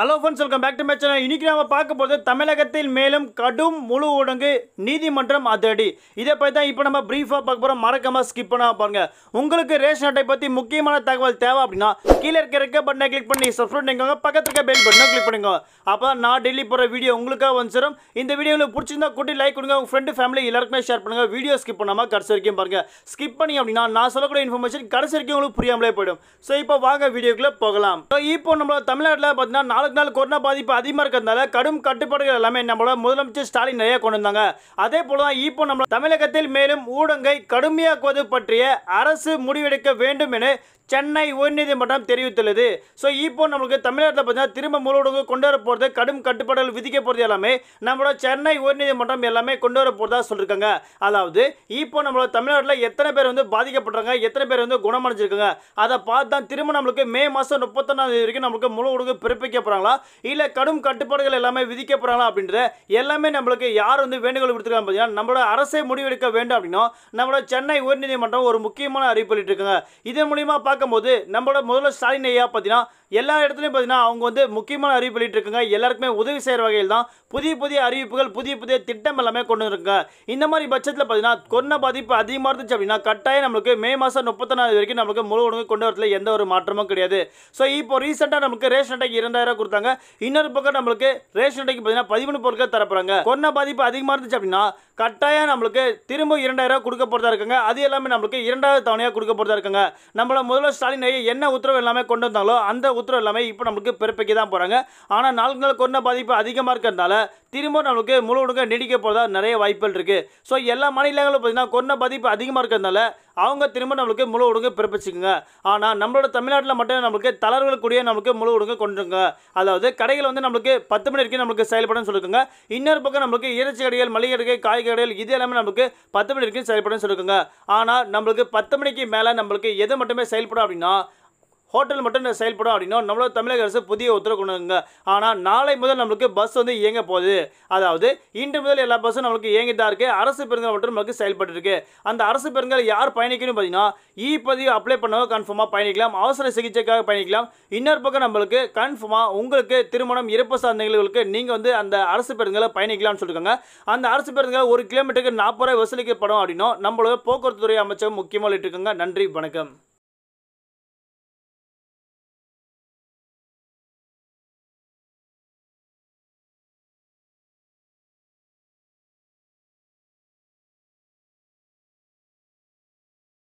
hello friends welcome back to match இன்னைக்கு இன்றைக்கி நம்ம பார்க்க போகிறது தமிழகத்தில் மேலும் கடும் முழு ஊடங்கு நீதிமன்றம் அதடி இதை பற்றி தான் இப்போ நம்ம ப்ரீஃபாக பார்க்க போகிறோம் மறக்காமல் ஸ்கிப் பண்ணாமல் பாருங்கள் உங்களுக்கு ரேஷன் அட்டை பற்றி முக்கியமான தகவல் தேவை அப்படின்னா கீழே இருக்க இருக்க பட்டனை கிளிக் பண்ணி சப்ஸ்கிரைப் பண்ணிக்கோங்க பக்கத்தில் இருக்க பெல் பட்டனை கிளிக் பண்ணிக்கோங்க அப்போ நான் டெல்லி போகிற வீடியோ உங்களுக்காக வந்துடும் இந்த வீடியோ உங்களுக்கு பிடிச்சிருந்தா கூட்டி லைக் கொடுங்க உங்கள் ஃப்ரெண்டு ஃபேமிலி எல்லாருக்குமே ஷேர் பண்ணுங்கள் வீடியோ ஸ்கிப் பண்ணாமல் கடைசி வரைக்கும் பாருங்கள் ஸ்கிப் பண்ணி அப்படின்னா நான் சொல்லக்கூடிய இன்ஃபர்மேஷன் கடைசி வரைக்கும் உங்களுக்கு புரியாமலே போயிடும் ஸோ இப்போ வாங்க வீடியோக்குள்ளே போகலாம் இப்போ நம்ம தமிழ்நாட்டில் பார்த்தீங்கன்னா நாலு நாளுக்கு நாள் கொரோனா பாதிப்பு அதிகமாக இருக்கிறதுனால கடும் கட்டுப்பாடுகள் எல்லாமே நம்மளோட முதலமைச்சர் ஸ்டாலின் நிறைய கொண்டு வந்தாங்க அதே போல தான் இப்போ நம்ம தமிழகத்தில் மேலும் ஊடகை கடுமையாக்குவது பற்றிய அரசு முடிவெடுக்க வேண்டும் என சென்னை உயர்நீதிமன்றம் தெரிவித்துள்ளது ஸோ இப்போ நம்மளுக்கு தமிழகத்தில் பார்த்தீங்கன்னா திரும்ப முழுவதும் கொண்டு வர கடும் கட்டுப்பாடுகள் விதிக்க போகிறது எல்லாமே நம்மளோட சென்னை உயர்நீதிமன்றம் எல்லாமே கொண்டு வர போகிறதா சொல்லியிருக்காங்க அதாவது இப்போ நம்மளோட தமிழ்நாட்டில் எத்தனை பேர் வந்து பாதிக்கப்படுறாங்க எத்தனை பேர் வந்து குணமடைஞ்சிருக்காங்க அதை பார்த்து தான் திரும்ப நம்மளுக்கு மே மாதம் முப்பத்தொன்னாம் தேதி வரைக்கும் நம்மளுக்கு முழு ஊடகம் பிறப்பிக்க போகிறாங்களா இல்லை கடும் கட்டுப்பாடுகள் எல்லாமே விதிக்க போகிறாங்களா அப்படின்ற எல்லாமே நம்மளுக்கு யார் வந்து வேண்டுகோள் விடுத்துருக்காங்க பார்த்தீங்கன்னா நம்மளோட அரசே முடிவெடுக்க வேண்டும் அப்படின்னா நம்மளோட சென்னை உயர்நீதிமன்றம் ஒரு முக்கியமான அறிவிப்பு வெளியிட்டிருக்காங்க இதன் மூலியமாக பார்க்கும்போது நம்மளோட முதல்ல ஸ்டாலின் ஐயா பார்த்தீங்கன்னா எல்லா இடத்துலையும் பார்த்தீங்கன்னா அவங்க வந்து முக்கியமான அறிவிப்பு வெளியிட்டிருக்காங்க எல்லாருக்குமே உதவி செய்கிற வகையில் தான் புதிய புதிய அறிவிப்புகள் புதிய புதிய திட்டம் எல்லாமே கொண்டு வந்துருக்காங்க இந்த மாதிரி பட்சத்தில் பார்த்தீங்கன்னா கொரோனா பாதிப்பு அதிகமாக இருந்துச்சு அப்படின்னா கட்டாயம் நம்மளுக்கு மே மாதம் முப்பத்தொன்னாவது வரைக்கும் நம்மளுக்கு முழு உணவு கொண்டு வரத்துல எந்த ஒரு மாற்றமும் கிடையாது ஸோ இப்போ ரீசெண்டாக நமக்கு ரேஷன் அட்டைக்கு இரண்டாயிரம் கொடுத்தாங்க இன்னொரு பக்கம் நம்மளுக்கு ரேஷன் அடைக்கு பார்த்தீங்கன்னா பதிமூணு பொருட்கள் தரப்புறாங்க கொரோனா பாதிப்பு அதிகமாக இருந்துச்சு அப்படின்னா கட்டாயம் நம்மளுக்கு திரும்ப இரண்டாயிரம் கொடுக்க போகிறதா இருக்காங்க அது எல்லாமே நம்மளுக்கு இரண்டாவது தவணையாக கொடுக்க போகிறதா இருக்காங்க நம்மள முதல்ல ஸ்டாலின் என்ன உத்தரவு எல்லாமே கொண்டு வந்தாங்களோ அந்த உத்தரவு எல்லாமே இப்போ நம்மளுக்கு பிறப்பிக்க தான் போகிறாங்க ஆனால் நாளுக்கு நாள் கொரோனா பாதிப்பு அதிகமாக இருக்கிறதுனால திரும்ப நம்மளுக்கு முழு முழுக்க நீடிக்க போகிறதா நிறைய வாய்ப்புகள் இருக்குது ஸோ எல்லா மாநிலங்களும் பார்த்தீங்கன்னா கொரோனா பாதிப்பு அதிகமாக இருக்கிறதுனால அவங்க திரும்ப நம்மளுக்கு முழு ஒடுங்க பிறப்பிச்சுக்கோங்க ஆனால் நம்மளோட தமிழ்நாட்டில் மட்டும் நம்மளுக்கு தளர்வுகள் கூடிய நம்மளுக்கு முழு ஒடுங்க கொண்டுங்க அதாவது கடைகள் வந்து நம்மளுக்கு பத்து மணி வரைக்கும் நம்மளுக்கு செயல்படும் சொல்லிருக்காங்க இன்னொரு பக்கம் நம்மளுக்கு இறைச்சி கடைகள் மளிகை கடைகள் காய்கறி கடைகள் இது எல்லாமே நம்மளுக்கு பத்து மணி வரைக்கும் செயல்படும் சொல்லிருக்காங்க ஆனால் நம்மளுக்கு பத்து மணிக்கு மேலே நம்மளுக்கு எது மட்டுமே செயல்படும் அப்படின்னா ஹோட்டல் மட்டும் செயல்படும் அப்படின்னா நம்மளோட தமிழக அரசு புதிய உத்தரவு கொண்டுங்க ஆனால் நாளை முதல் நம்மளுக்கு பஸ் வந்து இயங்க போகுது அதாவது இன்று முதல் எல்லா பஸ்ஸும் நம்மளுக்கு இயங்கிட்டு இருக்குது அரசு பேருந்துகள் மட்டும் நமக்கு செயல்பட்டு இருக்கு அந்த அரசு பேருந்துகள் யார் பயணிக்கணும் பார்த்தீங்கன்னா இ e பதிவு அப்ளை பண்ணவோ கன்ஃபார்மாக பயணிக்கலாம் அவசர சிகிச்சைக்காக பயணிக்கலாம் இன்னொரு பக்கம் நம்மளுக்கு கன்ஃபார்மாக உங்களுக்கு திருமணம் இறப்பு சார்ந்த நிகழ்வுகளுக்கு நீங்கள் வந்து அந்த அரசு பேருந்துகளை பயணிக்கலாம்னு சொல்லியிருக்காங்க அந்த அரசு பேருந்துகள் ஒரு கிலோமீட்டருக்கு நாற்பது ரூபாய் வசூலிக்கப்படும் அப்படின்னா நம்மளோட போக்குவரத்து துறை அமைச்சகம் முக்கியமாக இருக்காங்க நன்றி வணக்கம்